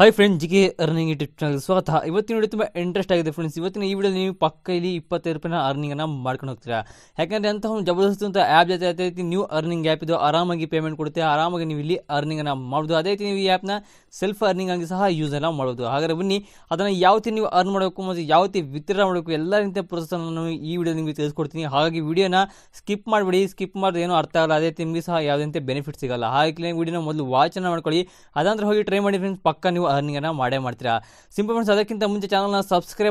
high friend G K earning channel ಸ್ವಾಗತ ಇವತ್ತಿನ ನೋಡಿ ತುಂಬ ಇಂಟ್ರೆಸ್ಟ್ ಆಗಿದೆ ಫ್ರೆಂಡ್ಸ್ ಇವತ್ತಿನ ಈ ವಿಡಿಯೋ ನೀವು ಪಕ್ಕ ಇಲ್ಲಿ ಇಪ್ಪತ್ತೈದು ರೂಪಾಯಿನ ಅರ್ನಿಂಗನ್ನು ಮಾಡ್ಕೊಂಡು ಹೋಗ್ತೀರಾ ಯಾಕಂದರೆ ಅಂತ ಒಂದು ಜಬರ್ದಸ್ತಂತ ಅಂತ ಆ್ಯಪ್ ಜೊತೆ ಅದೇ ರೀತಿ ನ್ಯೂ ಅರ್ನಿಂಗ್ ಆ್ಯಪ್ ಇದು ಆರಾಮಾಗಿ ಪೇಮೆಂಟ್ ಕೊಡುತ್ತೆ ಆರಾಮಾಗಿ ನೀವು ಇಲ್ಲಿ ಅರ್ನಿಂಗನ್ನು ಮಾಡೋದು ಅದೇ ರೀತಿ ನೀವು ಈ ಆ್ಯಪ್ನ ಸೆಲ್ಫ್ ಅರ್ನಿಂಗ್ ಆಗಿ ಸಹ ಯೂಸನ್ನು ಮಾಡೋದು ಹಾಗಾದರೆ ಬನ್ನಿ ಅದನ್ನು ಯಾವತ್ತಿ ನೀವು ಅರ್ನ್ ಮಾಡಬೇಕು ಮತ್ತು ರೀತಿ ವಿತರಣೆ ಮಾಡಬೇಕು ಎಲ್ಲ ರೀತಿಯ ಪ್ರೋಸೆಸನ್ನು ನಾನು ಈ ವಿಡಿಯೋ ನಿಮಗೆ ತಿಳಿಸ್ಕೊಡ್ತೀನಿ ಹಾಗಾಗಿ ವಿಡಿಯೋನ ಸ್ಕಿಪ್ ಮಾಡಬೇಡಿ ಸ್ಕಿಪ್ ಮಾಡಿದ್ರೆ ಏನೂ ಅರ್ಥ ಆಗಲ್ಲ ಅದೇ ನಿಮಗೆ ಸಹ ಯಾವುದೇ ಬೆನಿಫಿಟ್ ಸಿಗಲ್ಲ ಹಾಗೆ ವಿಡಿಯೋನ ಮೊದಲು ವಾಚನ್ನು ಮಾಡ್ಕೊಳ್ಳಿ ಅದಾದ್ರೆ ಹೋಗಿ ಟ್ರೈ ಮಾಡಿ ಫ್ರೆಂಡ್ಸ್ ಪಕ್ಕ ನೀವು ಅರ್ನಿಂಗನ್ನು ಮಾಡೇ ಮಾಡ್ತೀರಾ ಸಿಂಪಲ್ ಫ್ರೆಂಡ್ಸ್ ಅದಕ್ಕಿಂತ ಮುಂಚೆ ಚಾನಲ್ನ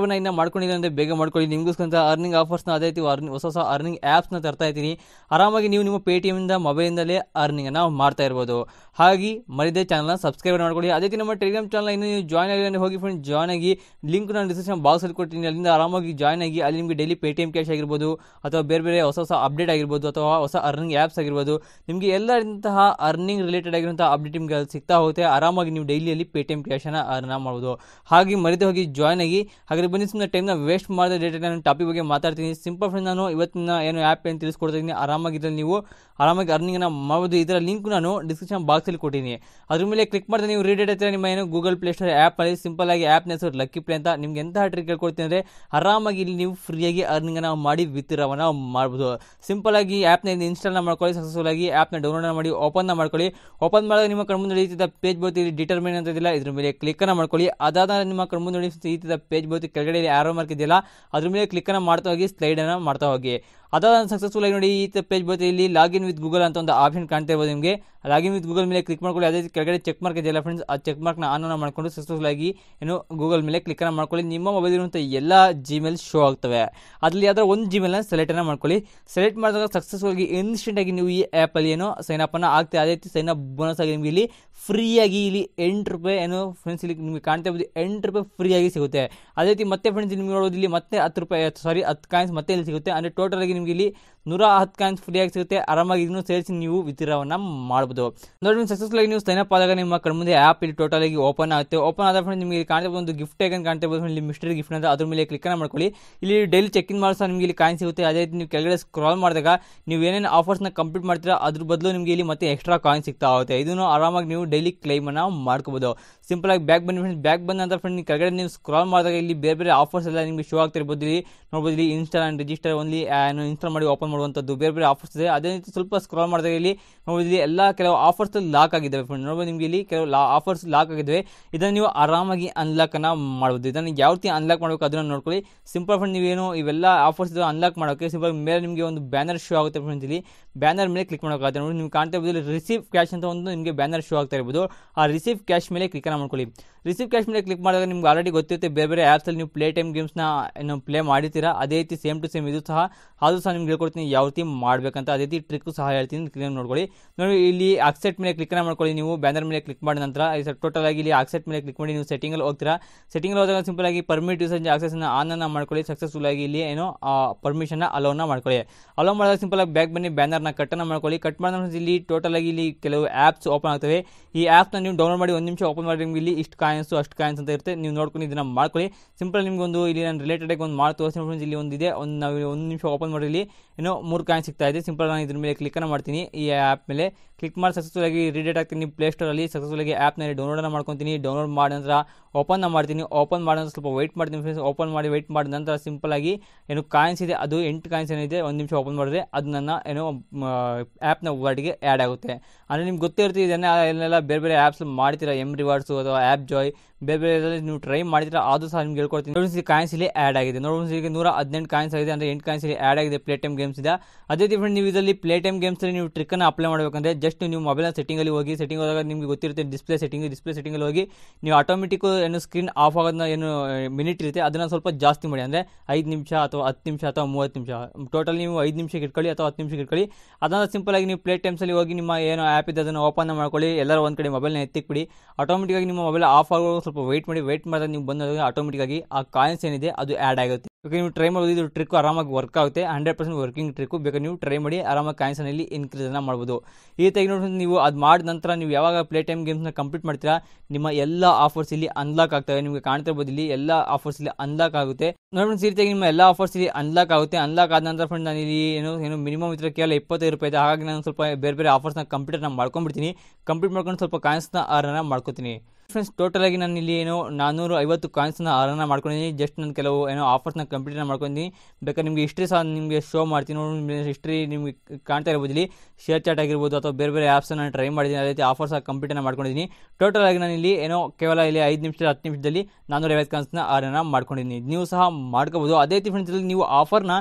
ಅನ್ನ ಇನ್ನ ಮಾಡ್ಕೊಂಡಿಲ್ಲ ಅಂದ್ರೆ ಬೇಗ ಮಾಡ್ಕೊಳ್ಳಿ ನಿಮಗೋಸ್ಕರ ಅರ್ನಿಂಗ್ ಆಫರ್ಸ್ನ ಅದೇ ರೀತಿ ಅರ್ನಿಂಗ್ ಹೊಸ ಹೊಸ ಅರ್ನಿಂಗ್ ಆ್ಯಪ್ಸ್ನ ತರ್ತಾ ಇದ್ದೀನಿ ಆರಾಮಾಗಿ ನೀವು ನಿಮ್ಮ ಪೇ ಟಿ ಎಮ್ಮಿಂದ ಅರ್ನಿಂಗ್ ಅರ್ನಿಂಗನ್ನು ಮಾಡ್ತಾ ಇರ್ಬೋದು ಹಾಗೆ ಮರಿದೇ ಚಾನಲ್ನ ಸಬ್ಸ್ಕ್ರೈಬ್ ಮಾಡ್ಕೊಳ್ಳಿ ಅದೇ ರೀತಿ ನಮ್ಮ ಟೆಲಿಗ್ರಾಮ್ ಚಾನಲ್ ಇನ್ನು ನೀವು ಜಾಯ್ನ್ ಆಗಿ ಅಂದರೆ ಹೋಗಿ ಫ್ರೆಂಡ್ಸ್ ಜಾಯ್ನ್ ಆಗಿ ಲಿಂಕ್ ನಾನು ಡಿಸ್ಕ್ರಿಪ್ಷನ್ ಬಾಕ್ಸ್ ಕೊಟ್ಟಿದ್ದೀನಿ ಅಲ್ಲಿಂದ ಆರಾಮಾಗಿ ಜಾಯ್ನ್ ಆಗಿ ಅಲ್ಲಿ ನಿಮಗೆ ಡೈಲಿ ಪೇ ಕ್ಯಾಶ್ ಆಗಿರ್ಬೋದು ಅಥವಾ ಬೇರೆ ಬೇರೆ ಹೊಸ ಹೊಸ ಅಪ್ಡೇಟ್ ಆಗಿರ್ಬೋದು ಅಥವಾ ಹೊಸ ಅರ್ನಿಂಗ್ ಆ್ಯಪ್ಸ್ ಆಗಿರ್ಬೋದು ನಿಮಗೆ ಇಂತಹ ಅರ್ನಿಂಗ್ ರಿಲೇಟೆಡ್ ಆಗಿರುವಂಥ ಅಪ್ಡೇಟ್ ನಿಮಗೆ ಸಿಕ್ತಾ ಹೋಗುತ್ತೆ ಆರಾಮಾಗಿ ನೀವು ಡೈಲಿಯಲ್ಲಿ ಪೇ ಟಿ ಟೈಮ್ ಕ್ರಿಯೇಷನ್ನ ಅರ್ನ್ ಮಾಡ್ಬೋದು ಹಾಗೆ ಮರೆತು ಹೋಗಿ ಜಾಯ್ನ್ ಆಗಿ ಹಾಗೆ ಬನ್ನಿ ಸುಮ್ಮನೆ ಟೈಮ್ನ ವೇಸ್ಟ್ ಮಾಡಿದ ಡೇಟಾ ನಾನು ಟಾಪಿಕ್ ಬಗ್ಗೆ ಮಾತಾಡ್ತೀನಿ ಸಿಂಪಲ್ ಫ್ರೆಂಡ್ ನಾನು ಇವತ್ತಿನ ಏನು ಆ್ಯಪ್ ಏನು ತಿಳಿಸ್ಕೊಡ್ತೀನಿ ಆರಾಮಾಗಿ ಇದ್ರೆ ನೀವು ಆರಾಮಾಗಿ ಅರ್ನಿಂಗನ್ನು ಮಾಡ್ಬೋದು ಇದರ ಲಿಂಕ್ ನಾನು ಡಿಸ್ಕ್ರಿಪ್ಷನ್ ಬಾಕ್ಸಲ್ಲಿ ಕೊಟ್ಟಿದ್ದೀನಿ ಅದ್ರ ಮೇಲೆ ಕ್ಲಿಕ್ ಮಾಡಿದ್ರೆ ನೀವು ರೀಡೇಟ್ ಹತ್ತಿರ ನಿಮ್ಮ ಏನು ಗೂಗಲ್ ಪ್ಲೇ ಸ್ಟೋರ್ ಅಲ್ಲಿ ಸಿಂಪಲ್ ಆಗಿ ಆ್ಯಪ್ನ ಹೆಸರು ಲಕ್ಕಿ ಪ್ಲೇ ಅಂತ ನಿಮ್ಗೆ ಎಂತಹ ಟ್ರಿಕ್ ಹೇಳ್ಕೊಡ್ತೀನಿ ಅಂದರೆ ಆರಾಮಾಗಿ ಇಲ್ಲಿ ನೀವು ಫ್ರೀಯಾಗಿ ಅರ್ನಿಂಗ್ ಅರ್ನಿಂಗನ್ನು ಮಾಡಿ ವಿತ್ತಿರವನ್ನು ಮಾಡ್ಬೋದು ಸಿಂಪಲ್ ಆಗಿ ಆ್ಯಪ್ನ ಇನ್ಸ್ಟಾಲ್ನ ಮಾಡ್ಕೊಳ್ಳಿ ಸಕ್ಸಸ್ಫುಲ್ ಆಗಿ ಆ್ಯಪ್ನ ಡೌನ್ಲೋಡ್ ಮಾಡಿ ಓಪನ್ ಓಪನ್ನ ಮಾಡ್ಕೊಳ್ಳಿ ಓಪನ್ ಮಾಡಿದಾಗ ನಿಮ್ಮ ಕಣ್ಮುಂದೆ ನಡೆಯುತ್ತಿದ್ದ ಪೇಜ್ ಬರ್ತೀವಿ ಡಿಟರ್ಮಿನ್ ಅಂತ ಇದ್ರ ಅದ್ರ ಮೇಲೆ ಅನ್ನ ಮಾಡ್ಕೊಳ್ಳಿ ಅದಾದ ನಿಮ್ಮ ಕಣ್ಮು ನೋಡಿ ಈ ಪೇಜ್ ಬರುತ್ತೆ ಕೆಳಗಡೆ ಯಾರೋ ಮಾರ್ಕ್ ಇದೆಯಲ್ಲ ಅದ್ರ ಮೇಲೆ ಅನ್ನ ಮಾಡ್ತಾ ಹೋಗಿ ಸ್ಲೈಡ್ ಅನ್ನ ಮಾಡ್ತಾ ಹೋಗಿ ಅದಾದ ಸಕ್ಸಸ್ಫುಲ್ ಆಗಿ ನೋಡಿ ಈ ಪೇಜ್ ಬರುತ್ತೆ ಇಲ್ಲಿ ಲಾಗಿನ್ ವಿತ್ ಗೂಗಲ್ ಅಂತ ಒಂದು ಆಪ್ಷನ್ ಕಾಣ್ತಾ ಇರ್ಬೋದು ನಿಮಗೆ ಲಾಗಿನ್ ವಿತ್ ಗೂಗಲ್ ಮೇಲೆ ಕ್ಲಿಕ್ ಮಾಡ್ಕೊಳ್ಳಿ ಅದೇ ಕೆಳಗಡೆ ಚೆಕ್ ಮಾರ್ಕ್ ಇದೆಯಲ್ಲ ಫ್ರೆಂಡ್ಸ್ ಆ ಚೆಕ್ ಮಾರ್ಕ್ನ ಆನ್ ಆನ್ ಮಾಡಿಕೊಂಡು ಸಕ್ಸಸ್ಫುಲ್ ಆಗಿ ಏನು ಗೂಗಲ್ ಮೇಲೆ ಕ್ಲಿಕ್ಕನ್ನು ಮಾಡ್ಕೊಳ್ಳಿ ನಿಮ್ಮ ಮೊಬೈಲ್ ಇರುವಂಥ ಎಲ್ಲ ಜಿಮೇಲ್ ಶೋ ಆಗ್ತವೆ ಅದರಲ್ಲಿ ಯಾವ್ದಾದ್ರು ಒಂದು ಸೆಲೆಕ್ಟ್ ಅನ್ನ ಮಾಡ್ಕೊಳ್ಳಿ ಸೆಲೆಕ್ಟ್ ಮಾಡಿದಾಗ ಸಕ್ಸಸ್ಫುಲ್ ಆಗಿ ಇನ್ಸ್ಟೆಂಟ್ ಆಗಿ ನೀವು ಈ ಅಲ್ಲಿ ಏನು ಸೈನ್ ಅಪ್ ಅನ್ನ ಆಗ್ತದೆ ಅದೇ ರೀತಿ ಸೈನ್ ಅಪ್ ಬೋನಸ್ ಆಗಿ ನಿಮಗೆ ಇಲ್ಲಿ ಫ್ರೀಯಾಗಿ ಇಲ್ಲಿ ಎಂಟು ರೂಪಾಯಿ ಏನು ಫ್ರೆಂಡ್ಸ್ ಇಲ್ಲಿ ನಿಮಗೆ ಕಾಣ್ತಾ ಇರ್ಬೋದು ಎಂಟು ರೂಪಾಯಿ ಫ್ರೀಯಾಗಿ ಸಿಗುತ್ತೆ ಅದೇ ರೀತಿ ಮತ್ತೆ ಫ್ರೆಂಡ್ಸ್ ನಿಮಗೆ ನೋಡೋದು ಇಲ್ಲಿ ಮತ್ತೆ ಹತ್ತು ರೂಪಾಯಿ ಸಾರಿ ಹತ್ತು ಕಾಯಿನ್ಸ್ ಮತ್ತೆ ಇಲ್ಲಿ ಸಿಗುತ್ತೆ ಅಂದರೆ ಟೋಟಲ್ ಆಗಿ ನಿಮ್ಗೆ ಇಲ್ಲಿ ನೂರ ಹತ್ತು ಕಾಯಿನ್ಸ್ ಆಗಿ ಸಿಗುತ್ತೆ ಆರಾಮಾಗಿ ಇದನ್ನು ಸೇರಿಸಿ ನೀವು ವಿತೀರವನ್ನು ಮಾಡಬಹುದು ನೋಡಿ ಸಕ್ಸಸ್ಫುಲ್ ಆಗಿ ನೀವು ಸೈನ್ ಅಪ್ ಆದಾಗ ನಿಮ್ಮ ಕಣ್ಮುಂದೆ ಆ್ಯಪ್ ಇಲ್ಲಿ ಟೋಟಲ್ ಆಗಿ ಓಪನ್ ಆಗುತ್ತೆ ಓಪನ್ ಆದ ಫ್ರೆಂಡ್ ನಿಮಗೆ ಕಾಣ್ತಾ ಒಂದು ಗಿಫ್ಟ್ ಆಗಿ ಕಾಣ್ತಾ ಇರ್ಬೋದು ಇಲ್ಲಿ ಮಿಸ್ಟರಿ ಗಿಫ್ಟ್ ಅಂತ ಅದ್ರ ಮೇಲೆ ಕ್ಲಿಕ್ ಮಾಡ್ಕೊಳ್ಳಿ ಇಲ್ಲಿ ಡೈಲಿ ಚೆಕ್ ಇನ್ ಮಾಡಿಸ ನಿಮಗೆ ಇಲ್ಲಿ ಕಾಯಿನ್ ಸಿಗುತ್ತೆ ಅದೇ ರೀತಿ ನೀವು ಕೆಳಗಡೆ ಸ್ಕ್ರಾಲ್ ಮಾಡಿದಾಗ ನೀವು ಏನೇನು ಆಫರ್ಸ್ನ ಕಂಪ್ಲೀಟ್ ಮಾಡ್ತೀರಾ ಅದ್ರ ಬದಲು ನಿಮಗೆ ಇಲ್ಲಿ ಮತ್ತೆ ಎಕ್ಸ್ಟ್ರಾ ಕಾಯಿನ್ ಸಿಗ್ತಾ ಆಗುತ್ತೆ ಇದನ್ನು ಆರಾಮಾಗಿ ನೀವು ಡೈಲಿ ಅನ್ನ ಮಾಡ್ಕೋಬಹುದು ಸಿಂಪಲ್ ಆಗಿ ಬ್ಯಾಕ್ ಬನ್ನಿ ಫ್ರೆಂಡ್ಸ್ ಬ್ಯಾಕ್ ಬಂದ ನಂತರ ಫ್ರೆಂಡ್ ಕೆಳಗಡೆ ನೀವು ಸ್ಕ್ರಾಲ್ ಮಾಡಿದಾಗ ಇಲ್ಲಿ ಬೇರೆ ಬೇರೆ ಆಫರ್ಸ್ ಎಲ್ಲ ನಿಮಗೆ ಶೋ ಆಗ್ತಿರ್ಬೋದು ಇಲ್ಲಿ ನೋಡ್ಬೋದು ಇಲ್ಲಿ install and register only install ಮಾಡಿ ಓಪನ್ ನೋಡುವಂಥದ್ದು ಬೇರೆ ಬೇರೆ ಆಫರ್ಸ್ ಇದೆ ಅದೇ ರೀತಿ ಸ್ವಲ್ಪ ಸ್ಕ್ರಾಲ್ ಮಾಡಿದಾಗ ಇಲ್ಲಿ ನೋಡಿದ್ರೆ ಇಲ್ಲಿ ಎಲ್ಲ ಕೆಲವು ಆಫರ್ಸ್ ಲಾಕ್ ಆಗಿದ್ದಾವೆ ಫ್ರೆಂಡ್ ನೋಡ್ಬೋದು ನಿಮಗೆ ಇಲ್ಲಿ ಕೆಲವು ಆಫರ್ಸ್ ಲಾಕ್ ಆಗಿದ್ದಾವೆ ಇದನ್ನು ನೀವು ಆರಾಮಾಗಿ ಅನ್ಲಾಕ್ ಅನ್ನ ಮಾಡಬಹುದು ಇದನ್ನು ಯಾವ ರೀತಿ ಅನ್ಲಾಕ್ ಮಾಡಬೇಕು ಅದನ್ನು ನೋಡ್ಕೊಳ್ಳಿ ಸಿಂಪಲ್ ಫ್ರೆಂಡ್ ನೀವೇನು ಇವೆಲ್ಲ ಆಫರ್ಸ್ ಅನ್ಲಾಕ್ ಮಾಡೋಕೆ ಸಿಂಪಲ್ ಮೇಲೆ ನಿಮಗೆ ಒಂದು ಬ್ಯಾನರ್ ಶೋ ಆಗುತ್ತೆ ಫ್ರೆಂಡ್ಸ್ ಇಲ್ಲಿ ಬ್ಯಾನರ್ ಮೇಲೆ ಕ್ಲಿಕ್ ಮಾಡೋಕ್ಕಾಗುತ್ತೆ ನೋಡಿ ನೀವು ಕಾಣ್ತಾ ಇರ್ಬೋದು ರಿಸೀವ್ ಕ್ಯಾಶ್ ಅಂತ ಒಂದು ನಿಮಗೆ ಬ್ಯಾನರ್ ಶೋ ಆಗ್ತಾ ಇರ್ಬೋದು ಆ ರಿಸೀವ್ ಕ್ಯಾಶ್ ಮೇಲೆ ಕ್ಲಿಕ್ ಅನ್ನ ಮಾಡ್ಕೊಳ್ಳಿ ರಿಸೀವ್ ಕ್ಯಾಶ್ ಮೇಲೆ ಕ್ಲಿಕ್ ಮಾಡಿದಾಗ ನಿಮ್ಗೆ ಆಲ್ರೆಡಿ ಗೊತ್ತಿರುತ್ತೆ ಬೇರೆ ಬೇರೆ ಆ್ಯಪ್ಸಲ್ಲಿ ನೀವು ಪ್ಲೇ ಟೈಮ್ ಗೇಮ್ಸ್ನ ಏನು ಪ್ಲೇ ಮಾಡಿರ್ತೀರಾ ಅದೇ ರೀತಿ ಸೇಮ್ ಟು ಸೇಮ್ ಇದು ಸಹ ಅದು ಸಹ ನಿಮ್ಗೆ ಹೇಳ್ಕೊಡ್ತೀನಿ ಯಾವ ರೀತಿ ಮಾಡಬೇಕಂತ ಅದೇ ರೀತಿ ಟ್ರಿಕ್ ಸಹ ಹೇಳ್ತೀನಿ ಕ್ಲಿಕ್ ನೋಡ್ಕೊಳ್ಳಿ ನೋಡಿ ಇಲ್ಲಿ ಆಕ್ಸೆಟ್ ಮೇಲೆ ಕ್ಲಿಕ್ ಅನ್ನ ಮಾಡ್ಕೊಳ್ಳಿ ನೀವು ಬ್ಯಾನರ್ ಮೇಲೆ ಕ್ಲಿಕ್ ಮಾಡಿದ ನಂತರ ಟೋಟಲ್ ಆಗಿ ಇಲ್ಲಿ ಆಕ್ಸೆಪ್ಟ್ ಮೇಲೆ ಕ್ಲಿಕ್ ಮಾಡಿ ನೀವು ಸೆಟ್ಟಿಂಗಲ್ಲಿ ಹೋಗ್ತೀರಾ ಸೆಟ್ಟಿಂಗಲ್ಲಿ ಹೋದಾಗ ಸಿಂಪಲ್ ಆಗಿ ಪರ್ಮಿಟ್ ಅನ್ನ ಆನ್ ಅನ್ನ ಮಾಡ್ಕೊಳ್ಳಿ ಸಕ್ಸಸ್ಫುಲ್ ಆಗಿ ಇಲ್ಲಿ ಏನೋ ಪರ್ಮಿಷನ್ನ ನ ಮಾಡ್ಕೊಳ್ಳಿ ಅಲೋ ಮಾಡಿದಾಗ ಸಿಂಪಲ್ ಆಗಿ ಬ್ಯಾಕ್ ಬನ್ನಿ ಬ್ಯಾನರ್ನ ಆ್ಯಪ್ನ ಕಟ್ಟನ್ನು ಮಾಡ್ಕೊಳ್ಳಿ ಕಟ್ ಮಾಡಿದ ಇಲ್ಲಿ ಟೋಟಲ್ ಆಗಿ ಇಲ್ಲಿ ಕೆಲವು ಆ್ಯಪ್ಸ್ ಓಪನ್ ಆಗ್ತವೆ ಈ ಆ್ಯಪ್ನ ನೀವು ಡೌನ್ಲೋಡ್ ಮಾಡಿ ಒಂದು ನಿಮಿಷ ಓಪನ್ ಮಾಡಿ ನಿಮ್ಗೆ ಇಲ್ಲಿ ಇಷ್ಟು ಕಾಯನ್ಸ್ ಅಷ್ಟು ಕಾಯಿನ್ಸ್ ಅಂತ ಇರುತ್ತೆ ನೀವು ನೋಡ್ಕೊಂಡು ಇದನ್ನು ಮಾಡ್ಕೊಳ್ಳಿ ಸಿಂಪಲ್ ಒಂದು ಇಲ್ಲಿ ನಾನು ರಿಲೇಟೆಡ್ ಆಗಿ ಒಂದು ಮಾಡಿ ತೋರಿಸ್ತೀನಿ ಫ್ರೆಂಡ್ಸ್ ಇಲ್ಲಿ ಒಂದು ಇದೆ ಒಂದು ನಾವು ಒಂದು ನಿಮಿಷ ಓಪನ್ ಮಾಡಿ ಇಲ್ಲಿ ಏನೋ ಮೂರು ಕಾಯಿನ್ ಸಿಗ್ತಾ ಇದೆ ಸಿಂಪಲ್ ನಾನು ಇದ್ರ ಮೇಲೆ ಕ್ಲಿಕ್ ಕ್ಲಿಕ್ಕನ್ನು ಮಾಡ್ತೀನಿ ಈ ಆ್ಯಪ್ ಮೇಲೆ ಕ್ಲಿಕ್ ಮಾಡಿ ಸಕ್ಸಸ್ಫುಲ್ ಆಗಿ ರಿಡೇಟ್ ಆಗ್ತೀನಿ ಪ್ಲೇಸ್ಟೋರಲ್ಲಿ ಸಕ್ಸಸ್ಫುಲ್ ಆಗಿ ಆ್ಯಪ್ನಲ್ಲಿ ಡೌನ್ಲೋಡನ್ನು ಮಾಡ್ಕೊತೀನಿ ಡೌನ್ಲೋಡ್ ಮಾಡಿ ನಂತರ ಓಪನ್ ಮಾಡ್ತೀನಿ ಓಪನ್ ಮಾಡಿ ಸ್ವಲ್ಪ ವೈಟ್ ಮಾಡ್ತೀನಿ ಫ್ರೆಂಡ್ಸ್ ಓಪನ್ ಮಾಡಿ ವೈಟ್ ಮಾಡಿದ ನಂತರ ಆಗಿ ಏನು ಕಾಯಿನ್ಸ್ ಇದೆ ಅದು ಎಂಟು ಕಾಯಿನ್ಸ್ ಏನಿದೆ ಒಂದು ನಿಮಿಷ ಓಪನ್ ಮಾಡಿದ್ರೆ ಅದು ನನ್ನ ಏನೋ ಆ್ಯಪ್ನ ವರ್ಡ್ಗೆ ಆ್ಯಡ್ ಆಗುತ್ತೆ ಅಂದರೆ ನಿಮ್ಗೆ ಗೊತ್ತಿರ್ತೀವಿ ಏನೆಲ್ಲ ಬೇರೆ ಬೇರೆ ಆ್ಯಪ್ಸ್ ಮಾಡ್ತೀರಾ ಎಮ್ ರಿವಾರ್ಡ್ಸು ಅಥವಾ ಆ್ಯಪ್ ಜಾಯ್ ಬೇರೆ ಬೇರೆ ನೀವು ಟ್ರೈ ಮಾಡಿದ್ರೆ ಅದು ಸಹ ನಿಮ್ಗೆ ಹೇಳ್ಕೊಡ್ತೀನಿ ನೋಡಿ ಸಿ ಕಾಯಿನ್ಸ್ ಇಲ್ಲಿ ಆ್ಯಡ್ ಆಗಿದೆ ನೋಡಿ ಈಗ ನೂರ ಹದಿನೆಂಟು ಕಾಯಿನ್ಸ್ ಆಗಿದೆ ಅಂದರೆ ಎಂಟು ಕಾಯಿನ್ಸ್ ಇಲ್ಲಿ ಆ್ಯಡ್ ಆಗಿದೆ ಪ್ಲೇ ಟೈಮ್ ಗೇಮ್ಸ್ ಇದೆ ಅದೇ ಫ್ರೆಂಡ್ ನೀವು ಇದರಲ್ಲಿ ಪ್ಲೇ ಟೈಮ್ ಅಲ್ಲಿ ನೀವು ಅನ್ನು ಅಪ್ಲೈ ಮಾಡಬೇಕಂದ್ರೆ ಜಸ್ಟ್ ನೀವು ಮೊಬೈಲ್ ಸೆಟ್ಟಿಂಗಲ್ಲಿ ಹೋಗಿ ಸೆಟ್ಟಿಂಗ್ ಹೋದಾಗ ನಿಮಗೆ ಗೊತ್ತಿರುತ್ತೆ ಡಿಸ್ಪ್ಲೇ ಸೆಟ್ಟಿಂಗ್ ಡಿಸ್ಪ್ಲೇ ಸೆಟ್ಟಿಂಗಲ್ಲಿ ಹೋಗಿ ನೀವು ಆಟೋಮೆಟಿಕ್ ಏನು ಸ್ಕ್ರೀನ್ ಆಫ್ ಆಗೋದನ್ನ ಏನು ಮಿನಿಟ್ ಇರುತ್ತೆ ಅದನ್ನು ಸ್ವಲ್ಪ ಜಾಸ್ತಿ ಮಾಡಿ ಅಂದರೆ ಐದು ನಿಮಿಷ ಅಥವಾ ಹತ್ತು ನಿಮಿಷ ಅಥವಾ ಮೂವತ್ತು ನಿಮಿಷ ಟೋಟಲ್ ನೀವು ಐದು ನಿಮಿಷಕ್ಕೆ ಇಟ್ಕೊಳ್ಳಿ ಅಥವಾ ಹತ್ತು ನಿಮಿಷ ಇಟ್ಕೊಳ್ಳಿ ಅದನ್ನು ಸಿಂಪಲ್ ಆಗಿ ನೀವು ಪ್ಲೇ ಟೈಮ್ಸಲ್ಲಿ ಹೋಗಿ ನಿಮ್ಮ ಏನು ಆ್ಯಪ್ ಇದೆ ಅದನ್ನು ಓಪನ್ ಮಾಡ್ಕೊಳ್ಳಿ ಎಲ್ಲರೂ ಒಂದು ಕಡೆ ಮೊಬೈಲ್ನ ಎತ್ತಿಕ್ಬಿಡಿ ಆಗಿ ನಿಮ್ಮ ಮೊಬೈಲ್ ಆಫ್ ಆಗೋ ಸ್ವಲ್ಪ ವೆಯ್ಟ್ ಮಾಡಿ ವೆಯ್ಟ್ ಮಾಡಿದ್ರೆ ನೀವು ಬಂದಾಗ ಆಟೋಮೆಟಿಕ್ ಆಗಿ ಆ ಕಾಯಿನ್ಸ್ ಏನಿದೆ ಅದು ಆ್ಯಡ್ ಆಗುತ್ತೆ ಓಕೆ ನೀವು ಟ್ರೈ ಮಾಡೋದು ಇದು ಟ್ರಿಕ್ ಆರಾಮಾಗಿ ವರ್ಕ್ ಆಗುತ್ತೆ ಹಂಡ್ರೆಡ್ ಪರ್ಸೆಂಟ್ ವರ್ಕಿಂಗ್ ಟ್ರಿಕ್ ಬೇಕಾದ್ರೆ ನೀವು ಟ್ರೈ ಮಾಡಿ ಆರಾಮಾಗಿ ಇನ್ಕ್ರೀಸ್ ಅನ್ನ ಮಾಡ್ಬೋದು ಈ ತೆಗೆ ನೋಡಿ ನೀವು ಅದು ಮಾಡಿದ ನಂತರ ನೀವು ಯಾವಾಗ ಪ್ಲೇ ಟೈಮ್ ಗೇಮ್ಸ್ನ ಕಂಪ್ಲೀಟ್ ಮಾಡ್ತೀರಾ ನಿಮ್ಮ ಎಲ್ಲ ಆಫರ್ಸ್ ಇಲ್ಲಿ ಅನ್ಲಾಕ್ ಆಗ್ತವೆ ನಿಮಗೆ ಕಾಣ್ತಾ ಇಲ್ಲಿ ಎಲ್ಲ ಆಫರ್ಸ್ ಇಲ್ಲಿ ಅನ್ಲಾಕ್ ಆಗುತ್ತೆ ನೋಡಿ ಈ ನಿಮ್ಮ ಎಲ್ಲ ಆಫರ್ಸ್ ಇಲ್ಲಿ ಅನ್ಲಾಕ್ ಆಗುತ್ತೆ ಅನ್ಲಾಕ್ ಆದ ನಂತರ ಫ್ರೆಂಡ್ ನಾನು ಇಲ್ಲಿ ಏನು ಏನು ಮಿನಿಮಮ್ ಇದ್ರೆ ಕೇವಲ ಇಪ್ಪತ್ತೈದು ರೂಪಾಯಿ ಇದೆ ಹಾಗಾಗಿ ನಾನು ಸ್ವಲ್ಪ ಬೇರೆ ಬೇರೆ ಆಫರ್ಸ್ನ ಕಂಪ್ಲೀಟ್ ನಾನು ಮಾಡ್ಕೊಂಡ್ಬಿಡ್ತೀನಿ ಕಂಪ್ಲೀಟ್ ಮಾಡ್ಕೊಂಡು ಸ್ವಲ್ಪ ಕಾಯಿನ್ಸ್ನ ಆರ್ಡರ್ನ ಮಾಡ್ಕೊತೀನಿ ಫ್ರೆಂಡ್ಸ್ ಟೋಟಲ್ ಆಗಿ ನಾನು ಇಲ್ಲಿ ಏನೋ ನಾನೂರು ಐವತ್ತು ಕಾಯಿನ್ಸ್ನ ಅರ್ನ್ ಮಾಡ್ಕೊಂಡಿದ್ದೀನಿ ಜಸ್ಟ್ ನಾನು ಕೆಲವು ಏನೋ ಆಫರ್ಸ್ನ ಕಂಪ್ಲೀಟ್ ಮಾಡ್ಕೊಂಡಿದ್ದೀನಿ ಬೇಕಾದ್ರೆ ನಿಮಗೆ ಹಿಸ್ಟ್ರಿ ಸಹ ನಿಮಗೆ ಶೋ ಮಾಡ್ತೀನಿ ನೋಡಿ ಹಿಸ್ಟ್ರಿ ನಿಮಗೆ ಕಾಣ್ತಾ ಇರ್ಬೋದು ಇಲ್ಲಿ ಶೇರ್ ಚಾಟ್ ಆಗಿರ್ಬೋದು ಅಥವಾ ಬೇರೆ ಬೇರೆ ಆ್ಯಪ್ಸ್ ನಾನು ಟ್ರೈ ಮಾಡಿದ್ದೀನಿ ಅದೇ ರೀತಿ ಆಫರ್ಸ್ ಸಹ ಮಾಡ್ಕೊಂಡಿದ್ದೀನಿ ಟೋಟಲ್ ಆಗಿ ನಾನು ಇಲ್ಲಿ ಏನೋ ಕೇವಲ ಇಲ್ಲಿ ಐದು ನಿಮಿಷ ಹತ್ತು ನಿಮಿಷದಲ್ಲಿ ನಾನ್ನೂರ ಐವತ್ತು ಕಾಯಿನ್ಸ್ನ ಅರ್ನ್ ಮಾಡ್ಕೊಂಡಿದ್ದೀನಿ ನೀವು ಸಹ ಮಾಡ್ಕೋಬೋದು ಅದೇ ರೀತಿ ಫ್ರೆಂಡ್ಸ್ ನೀವು ಆಫರ್ನ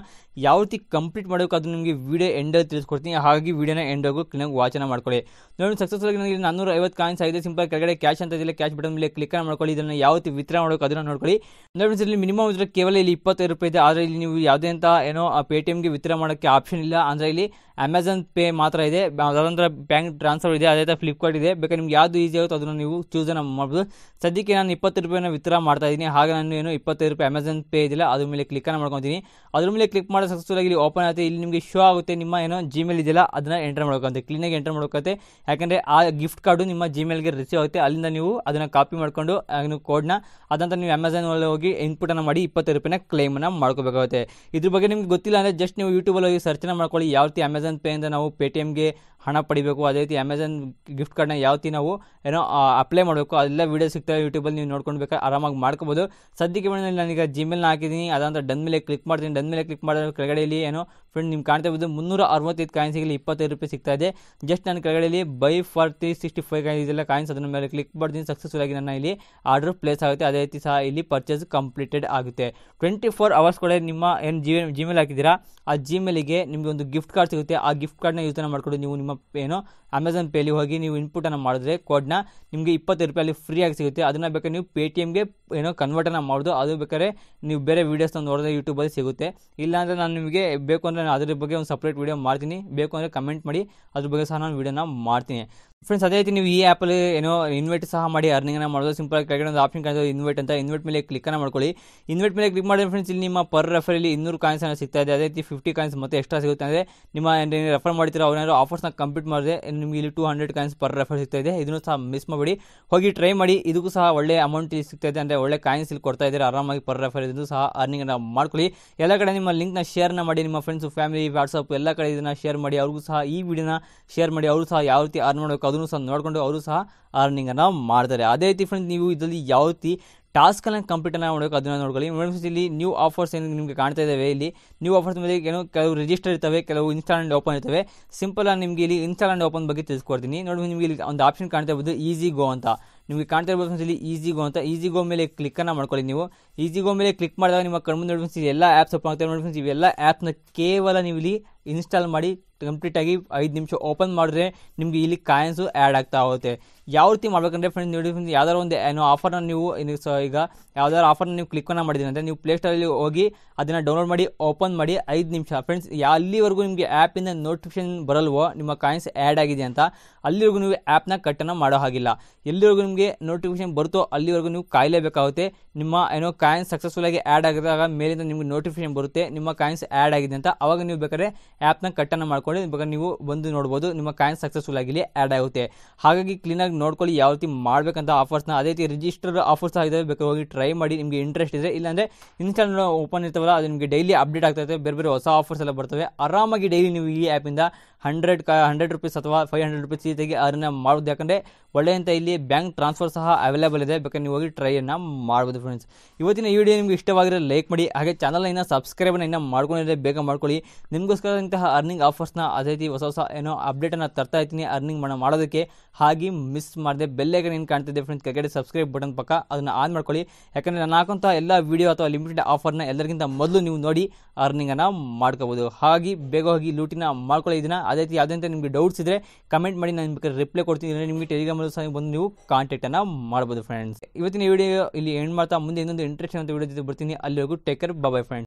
ಯಾವ ರೀತಿ ಕಂಪ್ಲೀಟ್ ಮಾಡಬೇಕು ಅದು ನಿಮಗೆ ವಿಡಿಯೋ ಎಂಡಲ್ಲಿ ತಿಳಿಸ್ಕೊಡ್ತೀನಿ ಹಾಗಾಗಿ ವಿಡಿಯೋನ ಆಗೋ ಕ್ಲೀನಾಗಿ ವಾಚನ ಮಾಡ್ಕೊಳ್ಳಿ ನೋಡಿ ಆಗಿ ನನಗೆ ನಾನ್ನೂರ ಐವತ್ತು ಕಾಯಿನ್ಸ್ ಆಗಿದೆ ಸಿಂಪಲ್ ಕೆಳಗಡೆ ಕ್ಯಾಶ್ ಅಂತ ಇದೆ ಕ್ಯಾಶ್ ಬಟನ್ ಮೇಲೆ ಕ್ಲಿಕ್ ಮಾಡ್ಕೊಳ್ಳಿ ಇದನ್ನು ಯಾವ ರೀತಿ ವಿತ್ರ ಮಾಡಬೇಕು ಅದನ್ನು ನೋಡ್ಕೊಳ್ಳಿ ಫ್ರೆಂಡ್ಸ್ ಇಲ್ಲಿ ಮಿನಿಮಮ್ ಇದ್ರೆ ಕೇವಲ ಇಲ್ಲಿ ಇಪ್ಪತ್ತೈದು ರೂಪಾಯಿ ಇದೆ ಆದರೆ ಇಲ್ಲಿ ನೀವು ಯಾವುದೇ ಅಂತ ಏನೋ ಪೇಟಿಎಮ್ಗೆ ವಿತ್ರ ಮಾಡೋಕ್ಕೆ ಆಪ್ಷನ್ ಇಲ್ಲ ಅಂದರೆ ಇಲ್ಲಿ ಅಮೆಝಾನ್ ಪೇ ಮಾತ್ರ ಇದೆ ಅದರ ಬ್ಯಾಂಕ್ ಟ್ರಾನ್ಸ್ಫರ್ ಇದೆ ಅದೇ ಥರ ಫ್ಲಿಪ್ಕಾರ್ಟ್ ಇದೆ ಬೇಕಾದ್ರೆ ನಿಮ್ಗೆ ಯಾವ್ದು ಈಸಿ ಆಗುತ್ತೋ ಅದನ್ನು ನೀವು ಚೂಸನ್ನು ಮಾಡ್ಬೋದು ಸದ್ಯಕ್ಕೆ ನಾನು ಇಪ್ಪತ್ತು ರೂಪಾಯಿನ ವಿತ್ರ ಮಾಡ್ತಾ ಇದ್ದೀನಿ ಹಾಗೆ ನಾನು ಏನು ಇಪ್ಪತ್ತೈದು ರೂಪಾಯಿ ಅಮೆಝಾನ್ ಪೇ ಇದೆಯಲ್ಲ ಅದ್ರ ಮೇಲೆ ಕ್ಲಿಕ್ ಮಾಡ್ಕೊತೀನಿ ಅದ್ರ ಮೇಲೆ ಕ್ಲಿಕ್ ಮಾಡೋ ಸಕ್ಸಸ್ಫುಲ್ ಆಗಿ ಇಲ್ಲಿ ಓಪನ್ ಆಗುತ್ತೆ ಇಲ್ಲಿ ನಿಮಗೆ ಶೋ ಆಗುತ್ತೆ ನಿಮ್ಮ ಏನೋ ಜಿಮೇಲ್ ಇದೆಯಲ್ಲ ಅದನ್ನು ಎಂಟರ್ ಮಾಡ್ಕೊಂತೆ ಕ್ಲೀನಾಗಿ ಎಂಟರ್ ಮಾಡ್ಕೊತೆ ಯಾಕಂದರೆ ಆ ಗಿಫ್ಟ್ ಕಾರ್ಡು ನಿಮ್ಮ ಜಿಮೇಲ್ಗೆ ರಿಸೀವ್ ಆಗುತ್ತೆ ಅಲ್ಲಿಂದ ನೀವು ಅದನ್ನು ಕಾಪಿ ಮಾಡಿಕೊಂಡು ಅದನ್ನು ಕೋಡ್ನ ಅದಂತ ನೀವು ಅಮೆಝಾನ್ ಒಳಗೆ ಹೋಗಿ ಇನ್ಪುಟನ್ನು ಮಾಡಿ ಇಪ್ಪತ್ತು ರೂಪಾಯಿನ ಕ್ಲೈಮನ್ನು ಮಾಡ್ಕೋಬೇಕಾಗುತ್ತೆ ಇದ್ರ ಬಗ್ಗೆ ನಿಮ್ಗೆ ಗೊತ್ತಿಲ್ಲ ಅಂದರೆ ಜಸ್ಟ್ ನೀವು ಯೂಟ್ಯೂಬಲ್ಲಿ ಸರ್ಚನ ಮಾಡ್ಕೊಳ್ಳಿ ಯಾವ ರೀತಿ ಅಮೆಝಾನ್ ಪೇಯಿಂದ ಇಂದ ನಾವು ಪೇಟಿಎಮ್ಗೆ ಹಣ ಪಡಿಬೇಕು ಅದೇ ರೀತಿ ಅಮೆಝಾನ್ ಗಿಫ್ಟ್ ಕಾರ್ಡ್ನ ರೀತಿ ನಾವು ಏನೋ ಅಪ್ಲೈ ಮಾಡಬೇಕು ಅದೆಲ್ಲ ವೀಡಿಯೋ ಸಿಗ್ತವೆ ಯೂಟ್ಯೂಬಲ್ಲಿ ನೀವು ನೋಡ್ಕೊಂಡು ಬೇಕಾದ್ರೆ ಆರಾಮಾಗಿ ಮಾಡ್ಕೋಬೋದು ಸದ್ಯಕ್ಕೆ ಮೇಡಮ್ ನಾನೀಗ ಜಿಮೇಲ್ನ ಹಾಕಿದ್ದೀನಿ ಅದಂತ ಡನ್ ಮೇಲೆ ಕ್ಲಿಕ್ ಮಾಡ್ತೀನಿ ಡನ್ ಮೇಲೆ ಕ್ಲಿಕ್ ಮಾಡಿದ್ರೆ ಕೆಳಗಡೆಯಲ್ಲಿ ಏನೋ ಫ್ರೆಂಡ್ ನಿಮ್ಗೆ ಕಾಣ್ತಾ ಇರ್ಬೋದು ಮುನ್ನೂರ ಅರವತ್ತೈದು ಕಾಯಿನ್ಸಿಗೆ ಇಪ್ಪತ್ತೈದು ರೂಪಾಯಿ ಸಿಗ್ತಾ ಇದೆ ಜಸ್ಟ್ ನನ್ನ ಕೆಳಗಡೆಯಲ್ಲಿ buy for three sixty five coins ಇದೆಲ್ಲ ಕಾಯಿನ್ಸ್ ಅದನ್ನ ಮೇಲೆ ಕ್ಲಿಕ್ ಮಾಡ್ತೀನಿ ಸಕ್ಸಸ್ಫುಲ್ ಆಗಿ ನನ್ನ ಇಲ್ಲಿ ಆರ್ಡರ್ ಪ್ಲೇಸ್ ಆಗುತ್ತೆ ಅದೇ ರೀತಿ ಸಹ ಇಲ್ಲಿ ಪರ್ಚೇಸ್ ಕಂಪ್ಲೀಟೆಡ್ ಆಗುತ್ತೆ ಟ್ವೆಂಟಿ ಫೋರ್ ಅವರ್ಸ್ ಕೂಡ ನಿಮ್ಮ ಏನು ಜಿ ಜಿಮೇಲ್ ಹಾಕಿದ್ದೀರಾ ಆ ಜಿಮೇಲಿಗೆ ನಿಮಗೆ ಒಂದು ಗಿಫ್ಟ್ ಕಾರ್ಡ್ ಸಿಗುತ್ತೆ ಆ ಗಿಫ್ಟ್ ಕಾರ್ಡ್ನ ಯೂಸ್ನ ಮಾಡಿಕೊಂಡು ನೀವು ನಿಮ್ಮ ಏನೋ ಅಮೆಝಾನ್ ಪೇಲಿ ಹೋಗಿ ನೀವು ಇನ್ಪುಟನ್ನು ಮಾಡಿದ್ರೆ ಕೋಡ್ನ ನಿಮಗೆ ಇಪ್ಪತ್ತು ರೂಪಾಯಲ್ಲಿ ಫ್ರೀಯಾಗಿ ಸಿಗುತ್ತೆ ಅದನ್ನು ಬೇಕಾದ್ರೆ ನೀವು ಪೇ ಟಿ ಎಮ್ಗೆ ಏನೋ ಕನ್ವರ್ಟನ್ನು ಮಾಡೋದು ಅದು ಬೇಕಾದ್ರೆ ನೀವು ಬೇರೆ ವೀಡಿಯೋಸ್ನ ನೋಡಿದ್ರೆ ಯೂಟ್ಯೂಬಲ್ಲಿ ಸಿಗುತ್ತೆ ಇಲ್ಲಾಂದರೆ ನಾನು ನಿಮಗೆ ಬೇಕು ಅಂದರೆ ನಾನು ಅದ್ರ ಬಗ್ಗೆ ಒಂದು ಸಪ್ರೇಟ್ ವೀಡಿಯೋ ಮಾಡ್ತೀನಿ ಬೇಕು ಅಂದರೆ ಕಮೆಂಟ್ ಮಾಡಿ ಅದ್ರ ಬಗ್ಗೆ ಸಹ ನಾನು ವೀಡಿಯೋನ ಮಾಡ್ತೀನಿ ಫ್ರೆಂಡ್ಸ್ ಅದೇ ರೀತಿ ನೀವು ಈ ಆ್ಯಪಲ್ಲಿ ಏನೋ ಇನ್ವೈಟ್ ಸಹ ಮಾಡಿ ಅರ್ನಿಂಗ್ನ ಮಾಡೋದು ಸಿಂಪಲ್ ಆಗಿ ಕೆಳಗಡೆ ಒಂದು ಆಪ್ಷನ್ ಕಾಣಿಸೋದು ಇನ್ವೈಟ್ ಅಂತ ಇನ್ವೈಟ್ ಮೇಲೆ ಅನ್ನ ಮಾಡ್ಕೊಳ್ಳಿ ಇನ್ವೈಟ್ ಮೇಲೆ ಕ್ಲಿಕ್ ಮಾಡಿದ್ರೆ ಫ್ರೆಂಡ್ಸ್ ಇಲ್ಲಿ ನಿಮ್ಮ ಪರ್ ರೆಫರಲ್ಲಿ ಇನ್ನೂರು ಕಾಯಿನ್ಸ್ ಅನ್ನ ಸಿಗ್ತಾ ಇದೆ ಅದೇ ರೀತಿ ಫಿಫ್ಟಿ ಕಾಯಿನ್ಸ್ ಮತ್ತೆ ಎಕ್ಸ್ಟ್ರಾ ಸಿಗುತ್ತೆ ಅಂದರೆ ನಿಮ್ಮ ಏನು ರೆಫರ್ ಅವ್ರ ಅವ್ರೇನಾದ್ರು ಆಫರ್ಸ್ನ ಕಂಪ್ಲೀಟ್ ಮಾಡಿದ್ರೆ ನಿಮಗೆ ಇಲ್ಲಿ two hundred coins per refer ಸಿಗ್ತಾ ಇದೆ ಇದನ್ನು ಸಹ ಮಿಸ್ ಮಾಡಬೇಡಿ ಹೋಗಿ ಟ್ರೈ ಮಾಡಿ ಇದಕ್ಕೂ ಸಹ ಒಳ್ಳೆ ಅಮೌಂಟ್ ಸಿಗ್ತಾ ಇದೆ ಅಂದರೆ ಒಳ್ಳೆ ಕಾಯಿನ್ಸ್ ಇಲ್ಲಿ ಕೊಡ್ತಾ ಇದ್ದಾರೆ ಆರಾಮಾಗಿ ಪರ್ ರೆಫರ್ ಇದನ್ನು ಸಹ ಅರ್ನಿಂಗ್ ಅನ್ನ ಮಾಡ್ಕೊಳ್ಳಿ ಎಲ್ಲ ಕಡೆ ನಿಮ್ಮ ಲಿಂಕ್ನ ಶೇರ್ನ ಮಾಡಿ ನಿಮ್ಮ ಫ್ರೆಂಡ್ಸ್ ಫ್ಯಾಮಿಲಿ ವಾಟ್ಸಪ್ ಎಲ್ಲ ಕಡೆ ಇದನ್ನ ಶೇರ್ ಮಾಡಿ ಅವ್ರಿಗೂ ಸಹ ಈ ವಿಡಿಯೋನ ಶೇರ್ ಮಾಡಿ ಅವರು ಸಹ ಯಾವ ರೀತಿ ಅರ್ನ್ ಮಾಡಬೇಕು ಅದನ್ನು ಸಹ ನೋಡಿಕೊಂಡು ಅವರು ಸಹ ಅರ್ನಿಂಗನ್ನು ಮಾಡ್ತಾರೆ ಅದೇ ರೀತಿ ಫ್ರೆಂಡ್ಸ್ ನೀವು ಇದರಲ್ಲಿ ಯಾವ ರೀತಿ ಟಾಸ್ಕನ್ನು ಕಂಪ್ಲೀಟನ್ನು ಮಾಡಬೇಕು ಅದನ್ನು ನೋಡ್ಕೊಳ್ಳಿ ಮೇಡಮ್ ಇಲ್ಲಿ ನ್ಯೂ ಆಫರ್ಸ್ ಏನು ನಿಮಗೆ ಕಾಣ್ತಾ ಇದ್ದಾವೆ ಇಲ್ಲಿ ನ್ಯೂ ಆಫರ್ಸ್ ಮೇಲೆ ಏನೋ ಕೆಲವು ರಿಜಿಸ್ಟರ್ ಇರ್ತವೆ ಕೆಲವು ಇನ್ಸ್ಟಾಲ್ ಆ್ಯಂಡ್ ಓಪನ್ ಇರ್ತವೆ ಸಿಂಪಲ್ ಆಗಿ ನಿಮಗೆ ಇಲ್ಲಿ ಇನ್ಸ್ಟಾಲ್ ಆ್ಯಂಡ್ ಓಪನ್ ಬಗ್ಗೆ ತಿಳಿಸ್ಕೊಡ್ತೀನಿ ನೋಡಿ ನಿಮಗೆ ಇಲ್ಲಿ ಒಂದು ಆಪ್ಷನ್ ಕಾಣ್ತಾ ಇರ್ಬೋದು ಈಸಿ ಗೋ ಅಂತ ನಿಮಗೆ ಕಾಣ್ತಾ ಇರ್ಬೋದು ಫ್ರೆಂಡ್ಸ್ ಇಲ್ಲಿ ಈಸಿ ಗೋ ಅಂತ ಈಸಿ ಗೋ ಮೇಲೆ ಕ್ಲಿಕ್ಕನ್ನು ಮಾಡ್ಕೊಳ್ಳಿ ನೀವು ಈಸಿ ಗೋ ಮೇಲೆ ಕ್ಲಿಕ್ ಮಾಡಿದಾಗ ನಿಮ್ಮ ಕಣ್ಮು ನೋಡಿ ಫ್ರೆಂಡ್ಸ್ ಎಲ್ಲ ಆ್ಯಪ್ಸ್ ಓಪನ್ ಆಗ್ತದೆ ನೋಡಿ ಫ್ರೆಂಡ್ಸ್ ಇವೆಲ್ಲ ಆ್ಯಪ್ನ ಕೇವಲ ನೀವು ಇಲ್ಲಿ ಇನ್ಸ್ಟಾಲ್ ಮಾಡಿ ಕಂಪ್ಲೀಟಾಗಿ ಐದು ನಿಮಿಷ ಓಪನ್ ಮಾಡಿದ್ರೆ ನಿಮಗೆ ಇಲ್ಲಿ ಕಾಯಿನ್ಸು ಆ್ಯಡ್ ಆಗ್ತಾ ಹೋಗುತ್ತೆ ಯಾವ ರೀತಿ ಮಾಡ್ಬೇಕಂದ್ರೆ ಫ್ರೆಂಡ್ಸ್ ನೋಡಿ ಫ್ರೆಂಡ್ಸ್ ಯಾವ್ದಾದ್ರು ಒಂದು ಏನೋ ಆಫರ್ನ ನೀವು ಸೊ ಈಗ ಯಾವ್ದಾದ್ರು ಆಫರ್ನ ನೀವು ಕ್ಲಿಕ್ಕನ್ನು ಮಾಡಿದ್ದೀನಿ ಅಂದರೆ ನೀವು ಪ್ಲೇಸ್ಟೋರಲ್ಲಿ ಹೋಗಿ ಅದನ್ನು ಡೌನ್ಲೋಡ್ ಮಾಡಿ ಓಪನ್ ಮಾಡಿ ಐದು ನಿಮಿಷ ಫ್ರೆಂಡ್ಸ್ ಅಲ್ಲಿವರೆಗೂ ನಿಮಗೆ ಆ್ಯಪಿಂದ ನೋಟಿಫಿಕೇಶನ್ ಬರಲ್ವೋ ನಿಮ್ಮ ಕಾಯಿನ್ಸ್ ಆ್ಯಡ್ ಆಗಿದೆ ಅಂತ ಅಲ್ಲಿವರೆಗೂ ನೀವು ಆ್ಯಪ್ನ ಕಟ್ಟನ್ನು ಮಾಡೋ ಹಾಗಿಲ್ಲ ಎಲ್ಲಿವರೆಗೂ ನಿಮ್ಗೆ ನಿಮಗೆ ನೋಟಿಫಿಕೇಶನ್ ಬರುತ್ತೋ ಅಲ್ಲಿವರೆಗೂ ನೀವು ಕಾಯಲೇಬೇಕಾಗುತ್ತೆ ನಿಮ್ಮ ಏನೋ ಕಾಯಿನ್ ಸಕ್ಸಸ್ಫುಲ್ ಆಗಿ ಆ್ಯಡ್ ಆಗಿದಾಗ ಮೇಲಿಂದ ನಿಮಗೆ ನೋಟಿಫಿಕೇಶನ್ ಬರುತ್ತೆ ನಿಮ್ಮ ಕಾಯಿನ್ಸ್ ಆ್ಯಡ್ ಆಗಿದೆ ಅಂತ ಅವಾಗ ನೀವು ಬೇಕಾದ್ರೆ ಆ್ಯಪ್ನ ಕಟ್ಟನ್ನು ಮಾಡ್ಕೊಂಡು ಬೇಕಾದ್ರೆ ನೀವು ಬಂದು ನೋಡ್ಬೋದು ನಿಮ್ಮ ಕಾಯಿನ್ಸ್ ಸಕ್ಸಸ್ಫುಲ್ ಆಗಿ ಆ್ಯಡ್ ಆಗುತ್ತೆ ಹಾಗಾಗಿ ಕ್ಲೀನಾಗಿ ನೋಡ್ಕೊಳ್ಳಿ ಯಾವ ರೀತಿ ಮಾಡಬೇಕಂತ ಆಫರ್ಸ್ನ ಅದೇ ರೀತಿ ರಿಜಿಸ್ಟರ್ ಆಫರ್ಸ್ ಆಗಿದ್ದಾವೆ ಬೇಕಾದ್ರೆ ಹೋಗಿ ಟ್ರೈ ಮಾಡಿ ನಿಮಗೆ ಇಂಟ್ರೆಸ್ಟ್ ಇದೆ ಇಲ್ಲಾಂದರೆ ಇನ್ಸ್ಟಾಲ್ ಓಪನ್ ಇರ್ತವಲ್ಲ ಅದು ನಿಮಗೆ ಡೈಲಿ ಅಪ್ಡೇಟ್ ಆಗ್ತಾ ಬೇರೆ ಬೇರೆ ಹೊಸ ಆಫರ್ಸ್ ಎಲ್ಲ ಬರ್ತವೆ ಆರಾಮಾಗಿ ಡೈಲಿ ನೀವು ಈ ಆ್ಯಪಿಂದ ಹಂಡ್ರೆಡ್ ಕ ಹಂಡ್ರೆಡ್ ರುಪೀಸ್ ಅಥವಾ ಫೈವ್ ಹಂಡ್ರೆಡ್ ರುಪೀಸ್ ರೀತಿಯಾಗಿ ಅರ್ನ ಮಾಡೋದು ಯಾಕಂದರೆ ಒಳ್ಳೆಯಂತ ಇಲ್ಲಿ ಬ್ಯಾಂಕ್ ಟ್ರಾನ್ಸ್ಫರ್ ಸಹ ಅವೈಲೇಬಲ್ ಇದೆ ಬೇಕಾದ್ರೆ ನೀವು ಹೋಗಿ ಟ್ರೈಯನ್ನು ಮಾಡ್ಬೋದು ಫ್ರೆಂಡ್ಸ್ ಇವತ್ತಿನ ಈ ವಿಡಿಯೋ ನಿಮಗೆ ಇಷ್ಟವಾಗಿರೋ ಲೈಕ್ ಮಾಡಿ ಹಾಗೆ ಚಾನಲ್ನ ಇನ್ನು ಸಬ್ಸ್ಕ್ರೈಬ್ನ ಇನ್ನೂ ಮಾಡ್ಕೊಂಡಿದ್ರೆ ಬೇಗ ಮಾಡ್ಕೊಳ್ಳಿ ನಿಮಗೋಸ್ಕರ ಇಂತಹ ಅರ್ನಿಂಗ್ ಆಫರ್ಸ್ನ ಅದೇ ರೀತಿ ಹೊಸ ಹೊಸ ಏನೋ ಅಪ್ಡೇಟನ್ನು ತರ್ತಾ ಇರ್ತೀನಿ ಅರ್ನಿಂಗ್ ಮಾಡೋದಕ್ಕೆ ಹಾಗೆ ಮಿಸ್ ಮಾಡಿದೆ ಬೆಲ್ಲೇಗೆ ನೀನು ಕಾಣ್ತಿದ್ದೆ ಫ್ರೆಂಡ್ಸ್ ಕೆಳಗಡೆ ಸಬ್ಸ್ಕ್ರೈಬ್ ಬಟನ್ ಪಕ್ಕ ಅದನ್ನು ಆನ್ ಮಾಡ್ಕೊಳ್ಳಿ ಯಾಕಂದರೆ ನಾನು ಹಾಕುವಂಥ ಎಲ್ಲ ವೀಡಿಯೋ ಅಥವಾ ಲಿಮಿಟೆಡ್ ಆಫರ್ನ ಎಲ್ಲರಿಗಿಂತ ಮೊದಲು ನೀವು ನೋಡಿ ಅರ್ನಿಂಗನ್ನು ಮಾಡ್ಕೋಬೋದು ಹಾಗೆ ಬೇಗ ಹೋಗಿ ಲೂಟಿನ ಮಾಡ್ಕೊಳ್ಳಿ ಇದನ್ನು ಅದೇ ರೀತಿ ಯಾವುದೇ ಅಂತ ನಿಮಗೆ ಡೌಟ್ಸ್ ಇದ್ದರೆ ಕಮೆಂಟ್ ಮಾಡಿ ನಾನು ನಿಮಗೆ ರಿಪ್ಲೈ ಕೊಡ್ತೀನಿ ಅಂದರೆ ನಿಮಗೆ ಟೆಲಿಗ್ರಾಮ್ ಸಹ ಬಂದು ನೀವು ಕಾಂಟ್ಯಾಕ್ಟನ್ನು ಮಾಡ್ಬೋದು ಫ್ರೆಂಡ್ಸ್ ಇವತ್ತಿನ ವಿಡಿಯೋ ಇಲ್ಲಿ ಎಂಡ್ ಮಾಡ್ತಾ ಮುಂದೆ ಇನ್ನೊಂದು ಇಂಟ್ರೆಸ್ಟಿಂಗ್ ಅಂತ ವಿಡಿಯೋ ಜೊತೆ ಬರ್ತೀನಿ ಅಲ್ಲಿ ಟೇಕ್ ಟೇಕರ್ ಬಾಯ್ ಫ್ರೆಂಡ್ಸ್